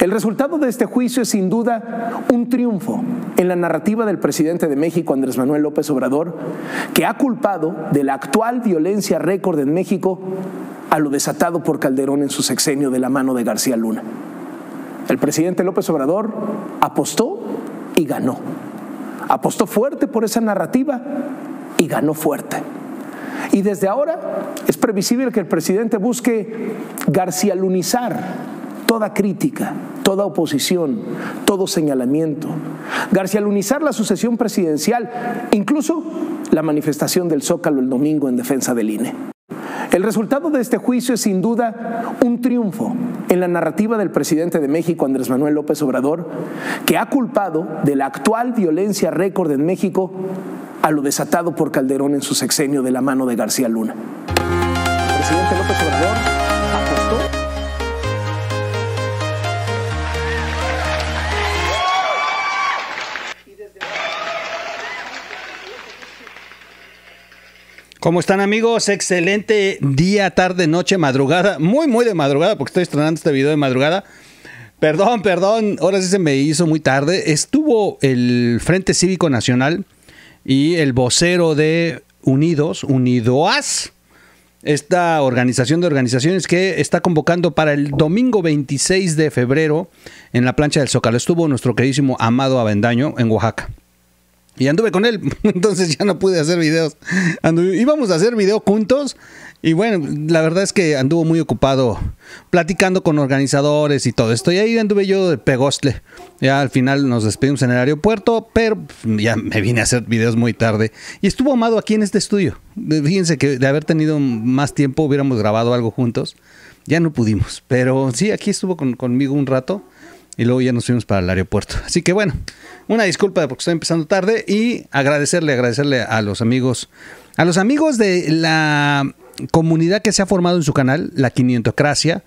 El resultado de este juicio es sin duda un triunfo en la narrativa del presidente de México, Andrés Manuel López Obrador, que ha culpado de la actual violencia récord en México a lo desatado por Calderón en su sexenio de la mano de García Luna. El presidente López Obrador apostó y ganó. Apostó fuerte por esa narrativa y ganó fuerte. Y desde ahora es previsible que el presidente busque garcialunizar toda crítica, toda oposición, todo señalamiento. García Lunizar la sucesión presidencial, incluso la manifestación del Zócalo el domingo en defensa del INE. El resultado de este juicio es sin duda un triunfo en la narrativa del presidente de México, Andrés Manuel López Obrador, que ha culpado de la actual violencia récord en México a lo desatado por Calderón en su sexenio de la mano de García Luna. ¿Cómo están amigos? Excelente día, tarde, noche, madrugada. Muy, muy de madrugada porque estoy estrenando este video de madrugada. Perdón, perdón. Ahora sí se me hizo muy tarde. Estuvo el Frente Cívico Nacional y el vocero de Unidos, Unidoas, esta organización de organizaciones que está convocando para el domingo 26 de febrero en la plancha del Zócalo. Estuvo nuestro queridísimo Amado Avendaño en Oaxaca. Y anduve con él, entonces ya no pude hacer videos. íbamos a hacer video juntos y bueno, la verdad es que anduvo muy ocupado platicando con organizadores y todo esto. Y ahí anduve yo de pegostle. Ya al final nos despedimos en el aeropuerto, pero ya me vine a hacer videos muy tarde. Y estuvo Amado aquí en este estudio. Fíjense que de haber tenido más tiempo hubiéramos grabado algo juntos. Ya no pudimos, pero sí, aquí estuvo conmigo un rato y luego ya nos fuimos para el aeropuerto. Así que bueno, una disculpa porque estoy empezando tarde y agradecerle, agradecerle a los amigos, a los amigos de la comunidad que se ha formado en su canal, la Quinientocracia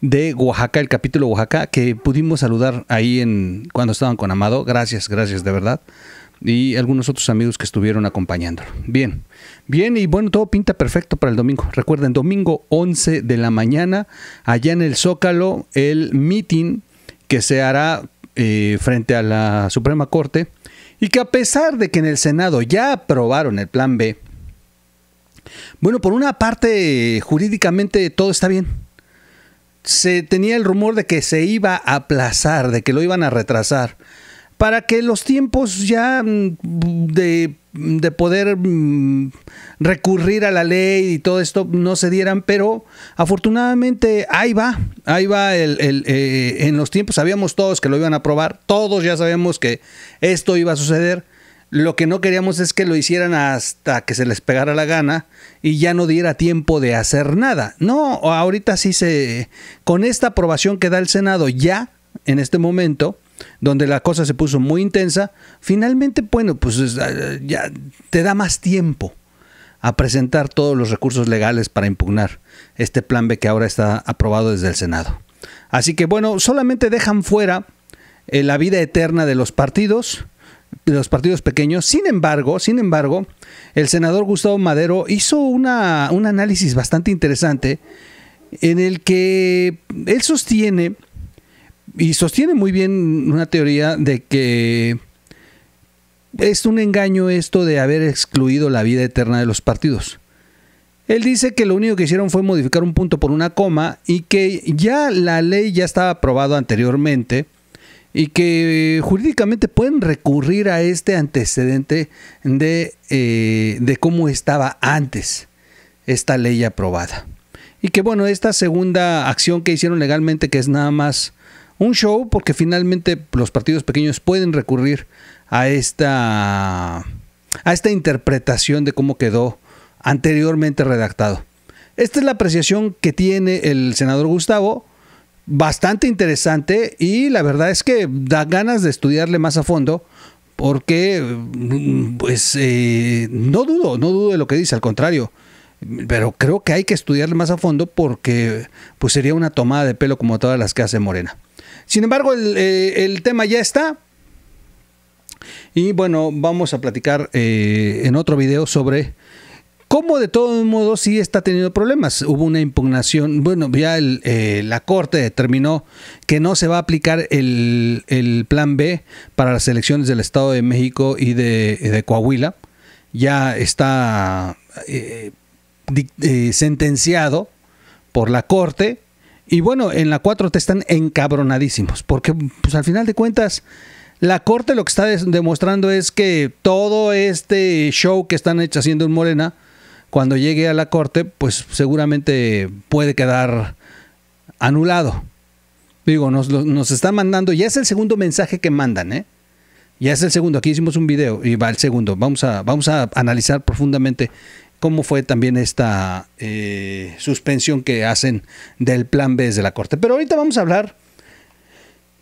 de Oaxaca, el capítulo Oaxaca, que pudimos saludar ahí en cuando estaban con Amado. Gracias, gracias de verdad. Y algunos otros amigos que estuvieron acompañándolo. Bien, bien y bueno, todo pinta perfecto para el domingo. Recuerden, domingo 11 de la mañana, allá en el Zócalo, el meeting que se hará eh, frente a la Suprema Corte y que a pesar de que en el Senado ya aprobaron el plan B, bueno, por una parte jurídicamente todo está bien. Se tenía el rumor de que se iba a aplazar, de que lo iban a retrasar, para que los tiempos ya mm, de de poder mm, recurrir a la ley y todo esto no se dieran, pero afortunadamente ahí va, ahí va el, eh, en los tiempos, sabíamos todos que lo iban a aprobar, todos ya sabíamos que esto iba a suceder, lo que no queríamos es que lo hicieran hasta que se les pegara la gana y ya no diera tiempo de hacer nada. No, ahorita sí se, con esta aprobación que da el Senado ya, en este momento, donde la cosa se puso muy intensa, finalmente, bueno, pues ah, ya te da más tiempo a presentar todos los recursos legales para impugnar este plan B que ahora está aprobado desde el Senado. Así que bueno, solamente dejan fuera eh, la vida eterna de los partidos, de los partidos pequeños. Sin embargo, sin embargo, el senador Gustavo Madero hizo un análisis bastante interesante en el que él sostiene y sostiene muy bien una teoría de que es un engaño esto de haber excluido la vida eterna de los partidos. Él dice que lo único que hicieron fue modificar un punto por una coma y que ya la ley ya estaba aprobada anteriormente y que jurídicamente pueden recurrir a este antecedente de, eh, de cómo estaba antes esta ley aprobada. Y que bueno, esta segunda acción que hicieron legalmente, que es nada más un show porque finalmente los partidos pequeños pueden recurrir a esta, a esta interpretación de cómo quedó anteriormente redactado. Esta es la apreciación que tiene el senador Gustavo, bastante interesante y la verdad es que da ganas de estudiarle más a fondo porque pues eh, no dudo, no dudo de lo que dice, al contrario, pero creo que hay que estudiarle más a fondo porque pues sería una tomada de pelo como todas las que hace Morena. Sin embargo, eh, el, tema ya está. Y bueno, vamos a platicar eh, en otro video sobre cómo de todo modo sí está teniendo problemas. Hubo una impugnación, bueno, ya eh, la Corte determinó que no se va a aplicar el, plan B para las elecciones del Estado de México y de, Coahuila. Ya está sentenciado por la Corte y bueno, en la 4 te están encabronadísimos, porque pues al final de cuentas la corte lo que está demostrando es que todo este show que están haciendo en Morena, cuando llegue a la corte, pues seguramente puede quedar anulado. Digo, nos, están mandando, ya es el segundo mensaje que mandan, ¿eh? Ya es el segundo, aquí hicimos un video y va el segundo. Vamos a, vamos a analizar profundamente Cómo fue también esta eh, suspensión que hacen del plan B desde la Corte. Pero ahorita vamos a hablar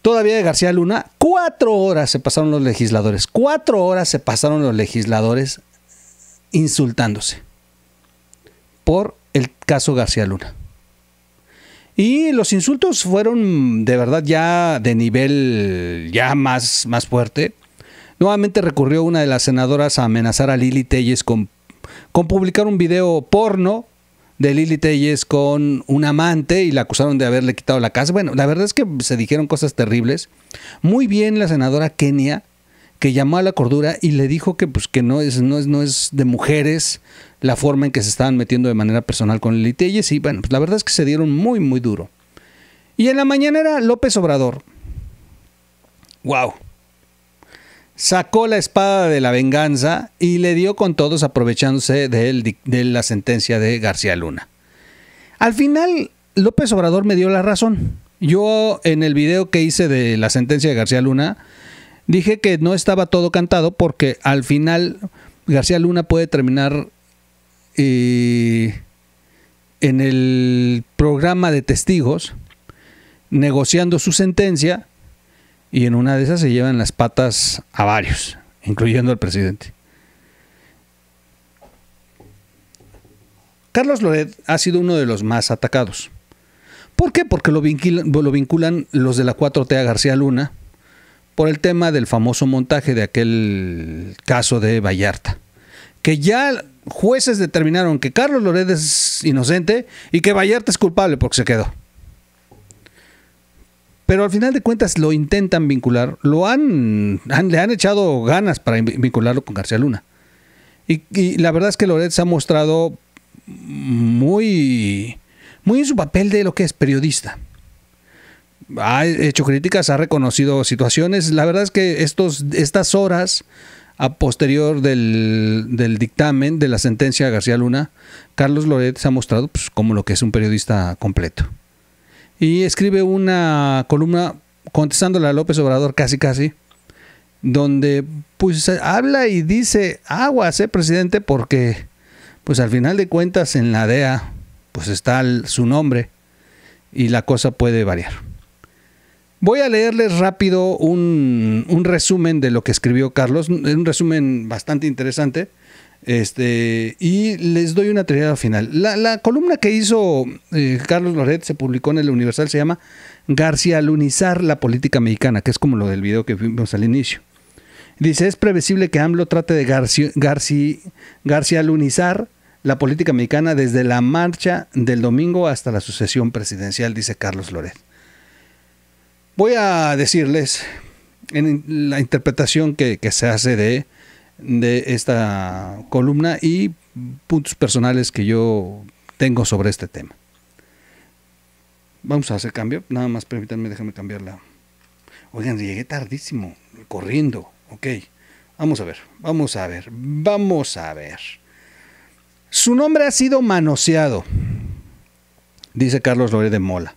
todavía de García Luna. Cuatro horas se pasaron los legisladores, cuatro horas se pasaron los legisladores insultándose por el caso García Luna. Y los insultos fueron de verdad ya de nivel ya más, más fuerte. Nuevamente recurrió una de las senadoras a amenazar a Lili Telles con con publicar un video porno de Lili Telles con un amante y la acusaron de haberle quitado la casa. Bueno, la verdad es que se dijeron cosas terribles. Muy bien la senadora Kenia, que llamó a la cordura y le dijo que, pues, que no, es, no, es, no es de mujeres la forma en que se estaban metiendo de manera personal con Lili Telles. Y bueno, pues, la verdad es que se dieron muy, muy duro. Y en la mañana era López Obrador. ¡Wow! sacó la espada de la venganza y le dio con todos aprovechándose de, la sentencia de García Luna. Al final, López Obrador me dio la razón. Yo en el video que hice de la sentencia de García Luna, dije que no estaba todo cantado porque al final García Luna puede terminar eh, en el programa de testigos negociando su sentencia y en una de esas se llevan las patas a varios, incluyendo al presidente. Carlos Loret ha sido uno de los más atacados. ¿Por qué? Porque lo vinculan, los de la 4T García Luna por el tema del famoso montaje de aquel caso de Vallarta. Que ya jueces determinaron que Carlos Loret es inocente y que Vallarta es culpable porque se quedó pero al final de cuentas lo intentan vincular, lo han, le han echado ganas para vincularlo con García Luna. Y, la verdad es que Loret se ha mostrado muy, muy en su papel de lo que es periodista. Ha hecho críticas, ha reconocido situaciones. La verdad es que estos, estas horas a posterior del, dictamen de la sentencia de García Luna, Carlos Loret se ha mostrado pues, como lo que es un periodista completo y escribe una columna contestándole a López Obrador casi casi, donde pues habla y dice, aguas, eh, presidente, porque pues al final de cuentas en la DEA pues está su nombre y la cosa puede variar. Voy a leerles rápido un, un resumen de lo que escribió Carlos, un resumen bastante interesante este, y les doy una teoría final. La, columna que hizo eh, Carlos Loret se publicó en el Universal, se llama García Lunizar la política mexicana, que es como lo del video que vimos al inicio. Dice, es previsible que AMLO trate de García García Lunizar la política mexicana desde la marcha del domingo hasta la sucesión presidencial, dice Carlos Loret. Voy a decirles en la interpretación que se hace de de esta columna y puntos personales que yo tengo sobre este tema. Vamos a hacer cambio. Nada más permítanme, déjame cambiarla. Oigan, llegué tardísimo, corriendo. Ok. Vamos a ver, vamos a ver, vamos a ver. Su nombre ha sido manoseado, dice Carlos Loré de Mola,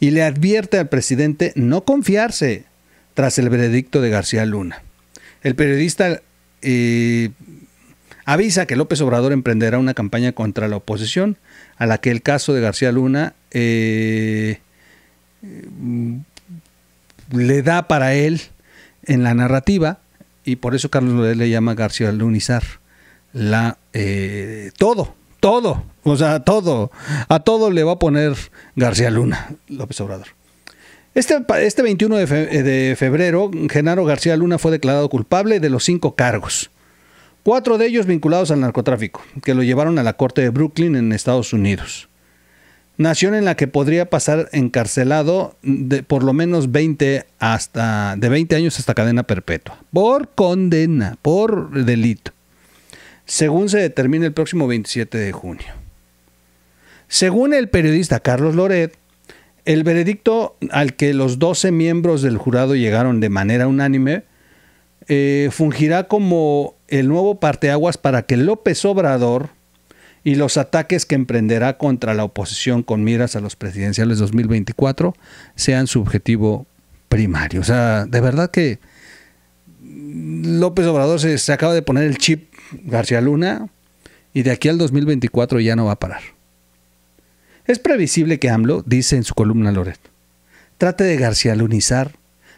y le advierte al presidente no confiarse tras el veredicto de García Luna. El periodista eh, avisa que López Obrador emprenderá una campaña contra la oposición, a la que el caso de García Luna eh, le da para él en la narrativa, y por eso Carlos López le llama García Lunizar la, eh, todo, todo, o sea, todo, a todo le va a poner García Luna, López Obrador. Este, 21 este eh, de, febrero, Genaro García Luna fue declarado culpable de los cinco cargos, cuatro de ellos vinculados al narcotráfico, que lo llevaron a la corte de Brooklyn en Estados Unidos nación en la que podría pasar encarcelado de por lo menos 20 hasta de 20 años hasta cadena perpetua por condena, por delito. Según se determina el próximo 27 de junio. Según el periodista Carlos Loret, el veredicto al que los 12 miembros del jurado llegaron de manera unánime eh, fungirá como el nuevo parteaguas para que López Obrador y los ataques que emprenderá contra la oposición con miras a los presidenciales 2024 sean su objetivo primario. O sea, de verdad que López Obrador se, se acaba de poner el chip García Luna y de aquí al 2024 ya no va a parar. Es previsible que AMLO, dice en su columna Loret, trate de garcialunizar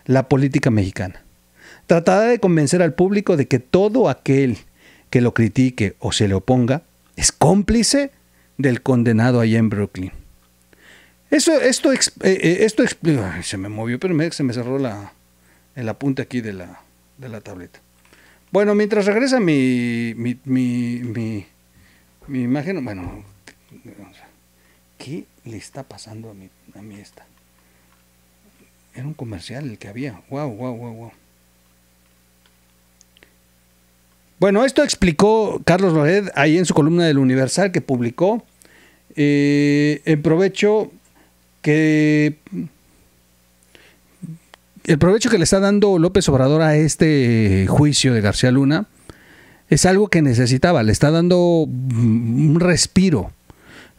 la política mexicana. Tratará de convencer al público de que todo aquel que lo critique o se le oponga es cómplice del condenado allá en Brooklyn. Eso, esto, eh, eh, esto, se me movió, pero se me cerró la, el apunte aquí de la, tableta. Bueno, mientras regresa mi, mi, mi, mi imagen, bueno, ¿qué le está pasando a mí esta? Era un comercial el que había. Wow, wow, wow, wow. Bueno, esto explicó Carlos Lored ahí en su columna del Universal que publicó. el eh, provecho que. El provecho que le está dando López Obrador a este juicio de García Luna es algo que necesitaba. Le está dando un respiro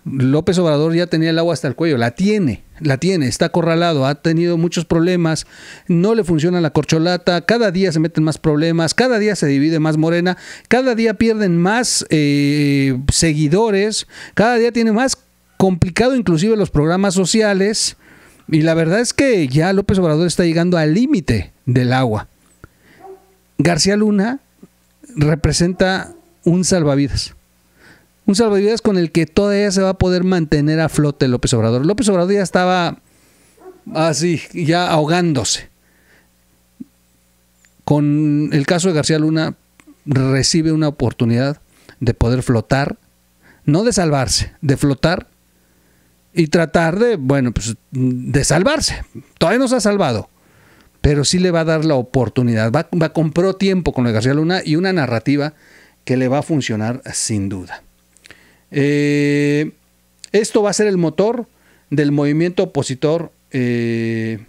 López Obrador ya tenía el agua hasta el cuello, la tiene, la tiene, está acorralado, ha tenido muchos problemas, no le funciona la corcholata, cada día se meten más problemas, cada día se divide más Morena, cada día pierden más eh, seguidores, cada día tiene más complicado inclusive los programas sociales y la verdad es que ya López Obrador está llegando al límite del agua. García Luna representa un salvavidas un salvavidas con el que todavía se va a poder mantener a flote López Obrador. López Obrador ya estaba así, ya ahogándose. Con el caso de García Luna recibe una oportunidad de poder flotar, no de salvarse, de flotar y tratar de, bueno, pues de salvarse. Todavía no se ha salvado, pero sí le va a dar la oportunidad. Va, compró tiempo con lo García Luna y una narrativa que le va a funcionar sin duda. Eh, esto va a ser el motor del movimiento opositor eh,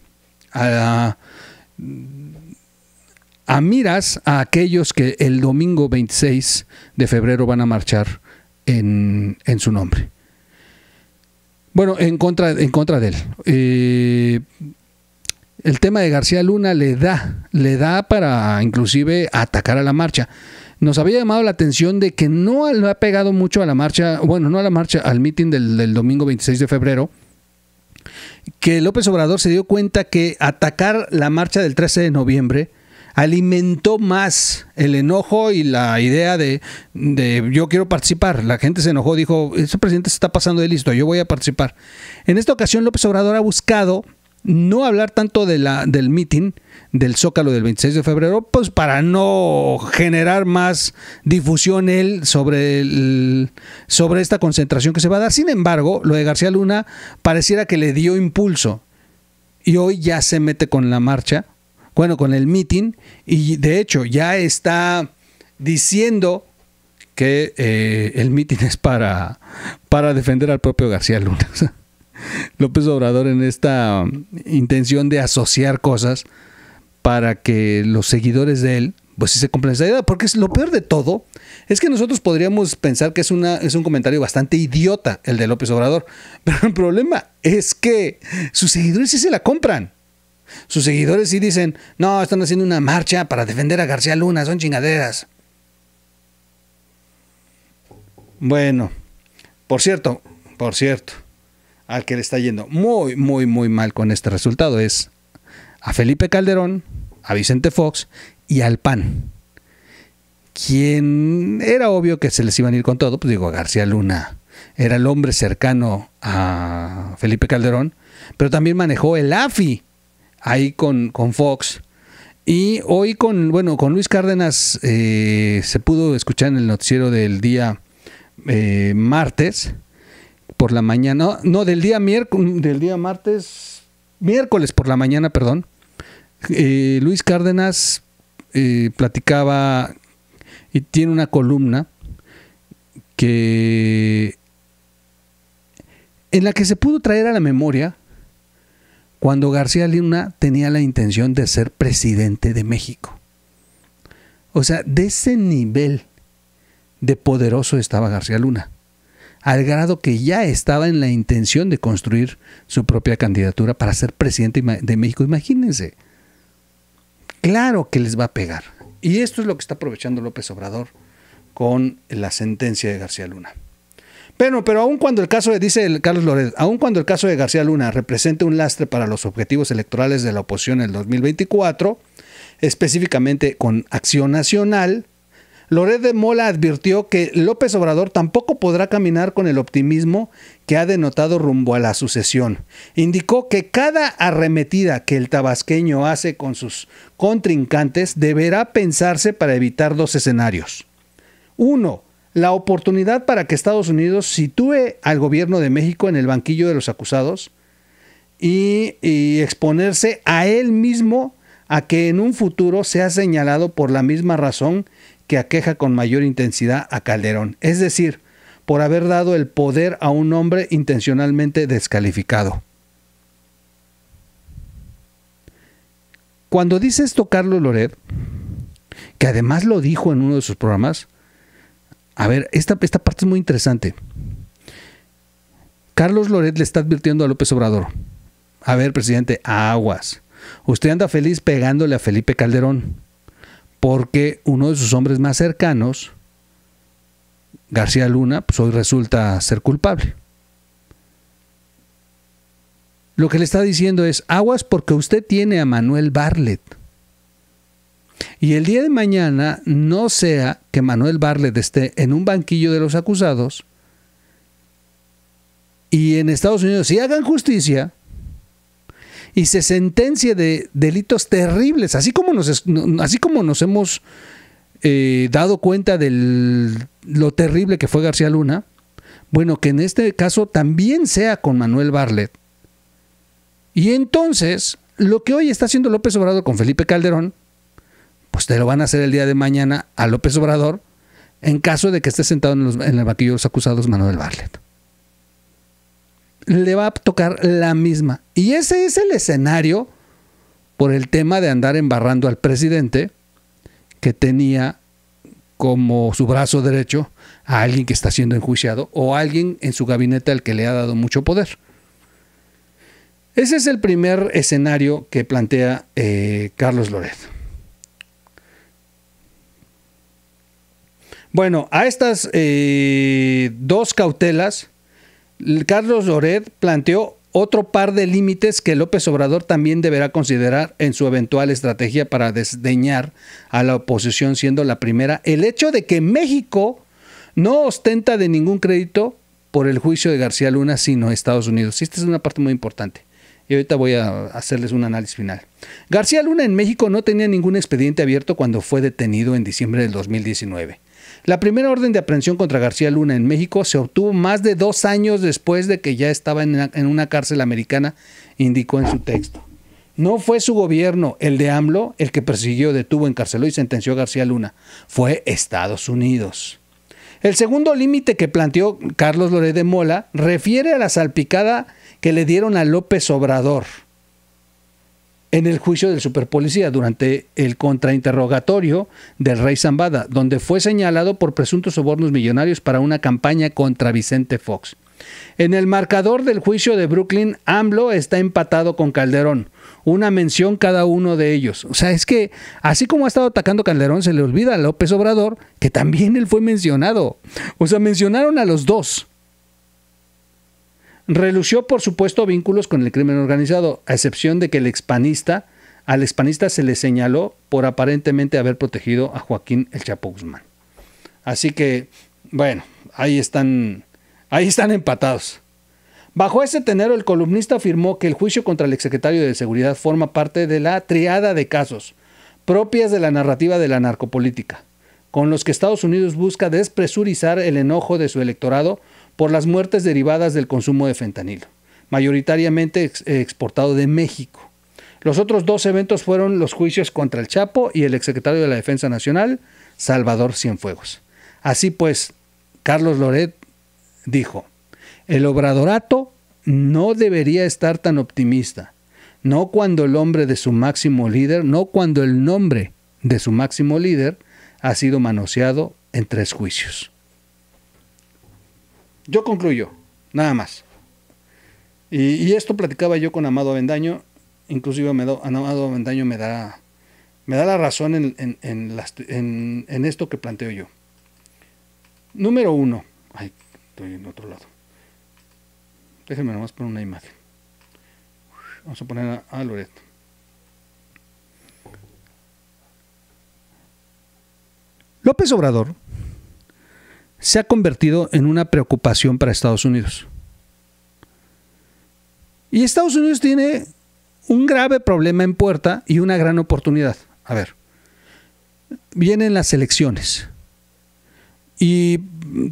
a, miras a aquellos que el domingo 26 de febrero van a marchar en, su nombre. Bueno, en contra, en contra de él. Eh, el tema de García Luna le da, le da para inclusive atacar a la marcha nos había llamado la atención de que no le ha pegado mucho a la marcha, bueno, no a la marcha, al mitin del, domingo 26 de febrero, que López Obrador se dio cuenta que atacar la marcha del 13 de noviembre alimentó más el enojo y la idea de, de yo quiero participar. La gente se enojó, dijo, ese presidente se está pasando de listo, yo voy a participar. En esta ocasión López Obrador ha buscado no hablar tanto de la, del meeting del Zócalo del 26 de febrero, pues para no generar más difusión él sobre, el, sobre esta concentración que se va a dar. Sin embargo, lo de García Luna pareciera que le dio impulso y hoy ya se mete con la marcha, bueno, con el meeting y de hecho ya está diciendo que eh, el meeting es para, para defender al propio García Luna. López Obrador en esta intención de asociar cosas para que los seguidores de él pues si se compren esa idea, porque es lo peor de todo, es que nosotros podríamos pensar que es, es un comentario bastante idiota el de López Obrador, pero el problema es que sus seguidores sí se la compran. Sus seguidores sí dicen, no, están haciendo una marcha para defender a García Luna, son chingaderas. Bueno, por cierto, por cierto, al que le está yendo muy, muy, muy mal con este resultado es a Felipe Calderón, a Vicente Fox y al PAN. Quien era obvio que se les iban a ir con todo, pues digo, García Luna era el hombre cercano a Felipe Calderón, pero también manejó el AFI ahí con, con Fox. Y hoy con, bueno, con Luis Cárdenas eh, se pudo escuchar en el noticiero del día eh, martes por la mañana, no, del día miércoles, del día martes, miércoles por la mañana, perdón, eh, Luis Cárdenas eh, platicaba y tiene una columna que en la que se pudo traer a la memoria cuando García Luna tenía la intención de ser presidente de México. O sea, de ese nivel de poderoso estaba García Luna al grado que ya estaba en la intención de construir su propia candidatura para ser presidente de México. Imagínense. Claro que les va a pegar. Y esto es lo que está aprovechando López Obrador con la sentencia de García Luna. Pero, pero aun cuando el caso de, dice Carlos Loret, aun cuando el caso de García Luna represente un lastre para los objetivos electorales de la oposición en el 2024, específicamente con Acción Nacional, Loret de Mola advirtió que López Obrador tampoco podrá caminar con el optimismo que ha denotado rumbo a la sucesión. Indicó que cada arremetida que el tabasqueño hace con sus contrincantes deberá pensarse para evitar dos escenarios. Uno, la oportunidad para que Estados Unidos sitúe al gobierno de México en el banquillo de los acusados y exponerse a él mismo a que en un futuro sea señalado por la misma razón que aqueja con mayor intensidad a Calderón, es decir, por haber dado el poder a un hombre intencionalmente descalificado. Cuando dice esto Carlos Loret, que además lo dijo en uno de sus programas, a ver, esta, esta parte es muy interesante. Carlos Loret le está advirtiendo a López Obrador. A ver, presidente, aguas. Usted anda feliz pegándole a Felipe Calderón porque uno de sus hombres más cercanos, García Luna, pues hoy resulta ser culpable. Lo que le está diciendo es, aguas porque usted tiene a Manuel Barlet. Y el día de mañana no sea que Manuel Barlet esté en un banquillo de los acusados y en Estados Unidos, si hagan justicia, y se sentencie de delitos terribles, así como nos, así como nos hemos eh, dado cuenta de lo terrible que fue García Luna, bueno, que en este caso también sea con Manuel Barlet. Y entonces, lo que hoy está haciendo López Obrador con Felipe Calderón, pues te lo van a hacer el día de mañana a López Obrador en caso de que esté sentado en, los, el vaquillo de los acusados Manuel Barlet. Le va a tocar la misma. Y ese es el escenario por el tema de andar embarrando al presidente que tenía como su brazo derecho a alguien que está siendo enjuiciado o alguien en su gabinete al que le ha dado mucho poder. Ese es el primer escenario que plantea eh, Carlos Loret. Bueno, a estas eh, dos cautelas, Carlos Loret planteó otro par de límites que López Obrador también deberá considerar en su eventual estrategia para desdeñar a la oposición, siendo la primera el hecho de que México no ostenta de ningún crédito por el juicio de García Luna, sino Estados Unidos. Esta es una parte muy importante. Y ahorita voy a hacerles un análisis final. García Luna en México no tenía ningún expediente abierto cuando fue detenido en diciembre del 2019. La primera orden de aprehensión contra García Luna en México se obtuvo más de dos años después de que ya estaba en una, cárcel americana, indicó en su texto. No fue su gobierno, el de AMLO, el que persiguió, detuvo, encarceló y sentenció a García Luna. Fue Estados Unidos. El segundo límite que planteó Carlos Loré de Mola refiere a la salpicada que le dieron a López Obrador en el juicio del superpolicía durante el contrainterrogatorio del rey Zambada, donde fue señalado por presuntos sobornos millonarios para una campaña contra Vicente Fox. En el marcador del juicio de Brooklyn, AMLO está empatado con Calderón. Una mención cada uno de ellos. O sea, es que así como ha estado atacando Calderón, se le olvida a López Obrador que también él fue mencionado. O sea, mencionaron a los dos. Relució, por supuesto, vínculos con el crimen organizado, a excepción de que el expanista, al expanista se le señaló por aparentemente haber protegido a Joaquín el Chapo Guzmán. Así que, bueno, ahí están, ahí están empatados. Bajo ese tenero, el columnista afirmó que el juicio contra el exsecretario de Seguridad forma parte de la triada de casos propias de la narrativa de la narcopolítica, con los que Estados Unidos busca despresurizar el enojo de su electorado por las muertes derivadas del consumo de fentanilo, mayoritariamente eh, exportado de México. Los otros dos eventos fueron los juicios contra el Chapo y el exsecretario de la Defensa Nacional, Salvador Cienfuegos. Así pues, Carlos Loret dijo, el obradorato no debería estar tan optimista, no cuando el hombre de su máximo líder, no cuando el nombre de su máximo líder ha sido manoseado en tres juicios. Yo concluyo, nada más. Y, esto platicaba yo con Amado Avendaño, inclusive me Amado Avendaño me da, me da la razón en, esto que planteo yo. Número uno, ay, estoy en otro lado. Déjenme nomás poner una imagen. Vamos a poner a Loreto. López Obrador se ha convertido en una preocupación para Estados Unidos. Y Estados Unidos tiene un grave problema en puerta y una gran oportunidad. A ver, vienen las elecciones. Y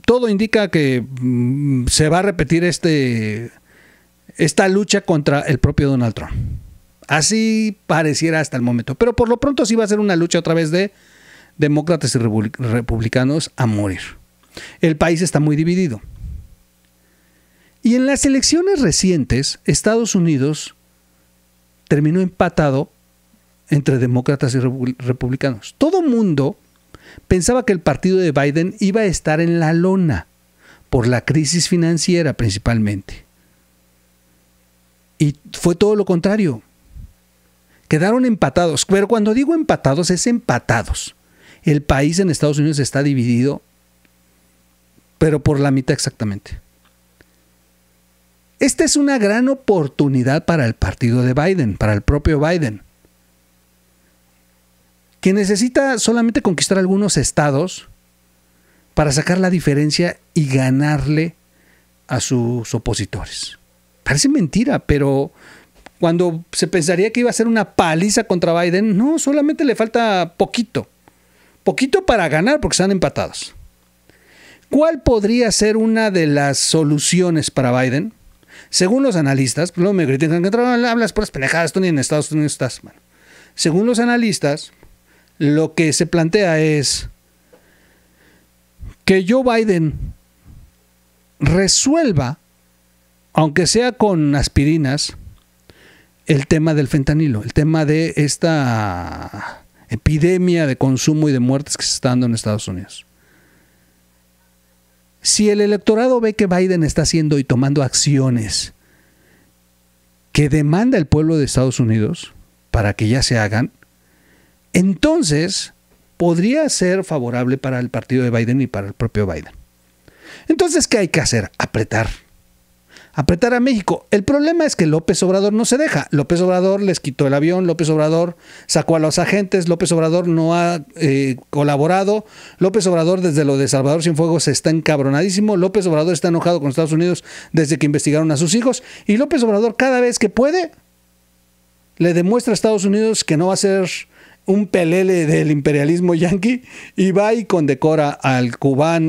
todo indica que mm, se va a repetir este, esta lucha contra el propio Donald Trump. Así pareciera hasta el momento. Pero por lo pronto sí va a ser una lucha a través de demócratas y republicanos a morir. El país está muy dividido. Y en las elecciones recientes, Estados Unidos terminó empatado entre demócratas y republicanos. Todo mundo pensaba que el partido de Biden iba a estar en la lona por la crisis financiera principalmente. Y fue todo lo contrario. Quedaron empatados. Pero cuando digo empatados es empatados. El país en Estados Unidos está dividido pero por la mitad exactamente. Esta es una gran oportunidad para el partido de Biden, para el propio Biden, que necesita solamente conquistar algunos estados para sacar la diferencia y ganarle a sus opositores. Parece mentira, pero cuando se pensaría que iba a ser una paliza contra Biden, no, solamente le falta poquito. Poquito para ganar porque están empatados. ¿Cuál podría ser una de las soluciones para Biden? Según los analistas, pues, luego me critican que hablas por las pendejadas, tú ni en Estados Unidos estás. según los analistas, lo que se plantea es que Joe Biden resuelva, aunque sea con aspirinas, el tema del fentanilo, el tema de esta epidemia de consumo y de muertes que se está dando en Estados Unidos si el electorado ve que Biden está haciendo y tomando acciones que demanda el pueblo de Estados Unidos para que ya se hagan, entonces podría ser favorable para el partido de Biden y para el propio Biden. Entonces, ¿qué hay que hacer? Apretar, apretar a México. El problema es que López Obrador no se deja. López Obrador les quitó el avión, López Obrador sacó a los agentes, López Obrador no ha eh, colaborado, López Obrador desde lo de Salvador Sin se está encabronadísimo, López Obrador está enojado con Estados Unidos desde que investigaron a sus hijos y López Obrador cada vez que puede le demuestra a Estados Unidos que no va a ser un pelele del imperialismo yanqui y va y condecora al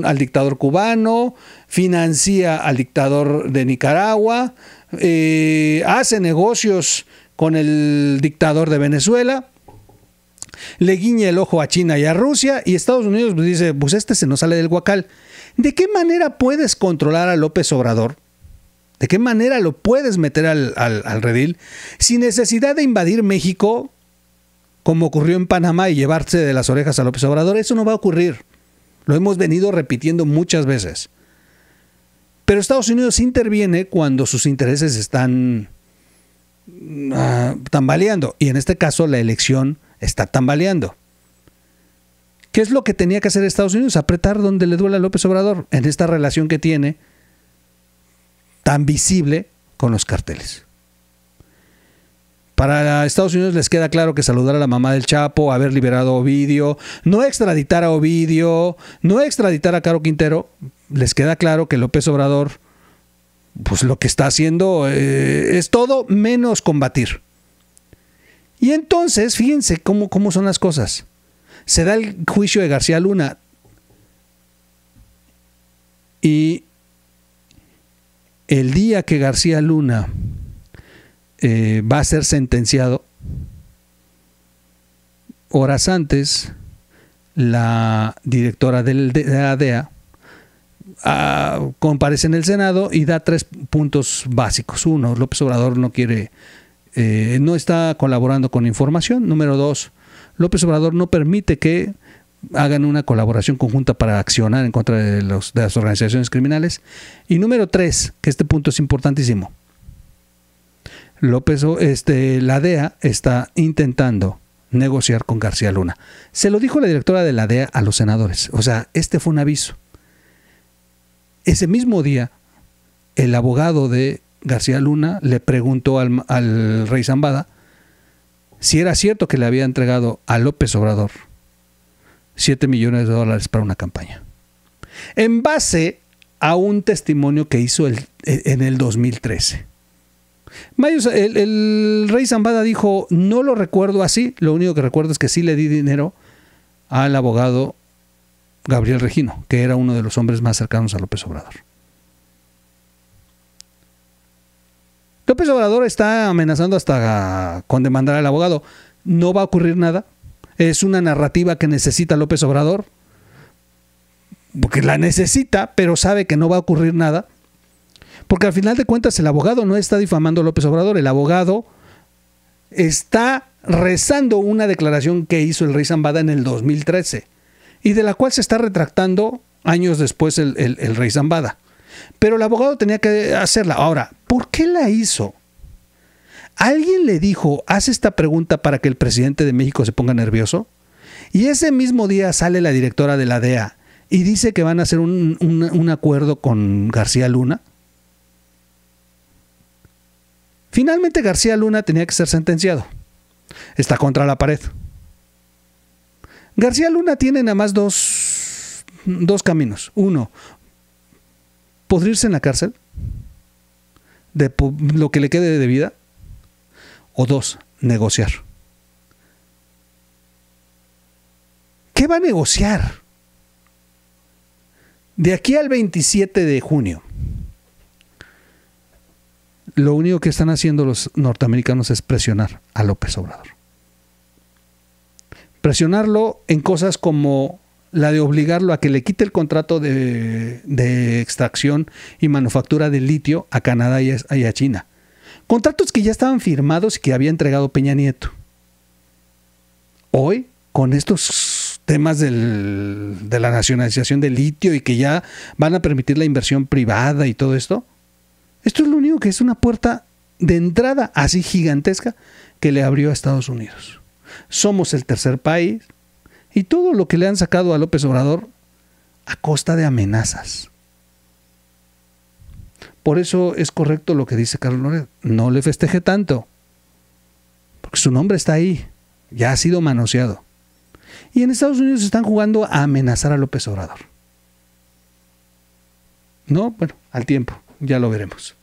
al dictador cubano, financia al dictador de Nicaragua, eh, hace negocios con el dictador de Venezuela, le guiña el ojo a China y a Rusia y Estados Unidos pues, dice, pues este se nos sale del guacal. ¿De qué manera puedes controlar a López Obrador? ¿De qué manera lo puedes meter al, al redil sin necesidad de invadir México como ocurrió en Panamá y llevarse de las orejas a López Obrador. Eso no va a ocurrir. Lo hemos venido repitiendo muchas veces. Pero Estados Unidos interviene cuando sus intereses están mm, ah, tambaleando. Y en este caso la elección está tambaleando. ¿Qué es lo que tenía que hacer Estados Unidos? Apretar donde le duele a López Obrador en esta relación que tiene tan visible con los carteles. Para Estados Unidos les queda claro que saludar a la mamá del Chapo, haber liberado a Ovidio, no extraditar a Ovidio, no extraditar a Caro Quintero, les queda claro que López Obrador, pues lo que está haciendo eh, es todo menos combatir. Y entonces, fíjense cómo, cómo son las cosas. Se da el juicio de García Luna y el día que García Luna eh, va a ser sentenciado. Horas antes, la directora del, de la DEA ah, comparece en el Senado y da tres puntos básicos. Uno, López Obrador no quiere, eh, no está colaborando con información. Número dos, López Obrador no permite que hagan una colaboración conjunta para accionar en contra de las organizaciones criminales. Y número tres, que este punto es importantísimo, López, este, la DEA está intentando negociar con García Luna. Se lo dijo la directora de la DEA a los senadores. O sea, este fue un aviso. Ese mismo día, el abogado de García Luna le preguntó al, rey Zambada si era cierto que le había entregado a López Obrador 7 millones de dólares para una campaña. En base a un testimonio que hizo el, e, en el 2013 el, el, rey Zambada dijo, no lo recuerdo así, lo único que recuerdo es que sí le di dinero al abogado Gabriel Regino, que era uno de los hombres más cercanos a López Obrador. López Obrador está amenazando hasta con demandar al abogado. No va a ocurrir nada. Es una narrativa que necesita López Obrador. Porque la necesita, pero sabe que no va a ocurrir nada. Porque al final de cuentas el abogado no está difamando a López Obrador, el abogado está rezando una declaración que hizo el rey Zambada en el 2013 y de la cual se está retractando años después el, rey Zambada. Pero el abogado tenía que hacerla. Ahora, ¿por qué la hizo? Alguien le dijo, hace esta pregunta para que el presidente de México se ponga nervioso. Y ese mismo día sale la directora de la DEA y dice que van a hacer un acuerdo con García Luna Finalmente García Luna tenía que ser sentenciado. Está contra la pared. García Luna tiene nada más dos, dos caminos. Uno, podrirse en la cárcel de lo que le quede de vida. O dos, negociar. ¿Qué va a negociar? De aquí al 27 de junio lo único que están haciendo los norteamericanos es presionar a López Obrador. Presionarlo en cosas como la de obligarlo a que le quite el contrato de, extracción y manufactura de litio a Canadá y a, China. Contratos que ya estaban firmados y que había entregado Peña Nieto. Hoy, con estos temas de la nacionalización del litio y que ya van a permitir la inversión privada y todo esto, esto es lo único que es una puerta de entrada así gigantesca que le abrió a Estados Unidos. Somos el tercer país y todo lo que le han sacado a López Obrador a costa de amenazas. Por eso es correcto lo que dice Carlos Loret. No le festeje tanto, porque su nombre está ahí, ya ha sido manoseado. Y en Estados Unidos están jugando a amenazar a López Obrador. No, bueno, al tiempo ya lo veremos.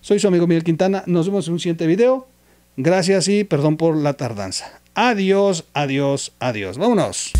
Soy su amigo Miguel Quintana, nos vemos en un siguiente video. Gracias y perdón por la tardanza. Adiós, adiós, adiós. Vámonos.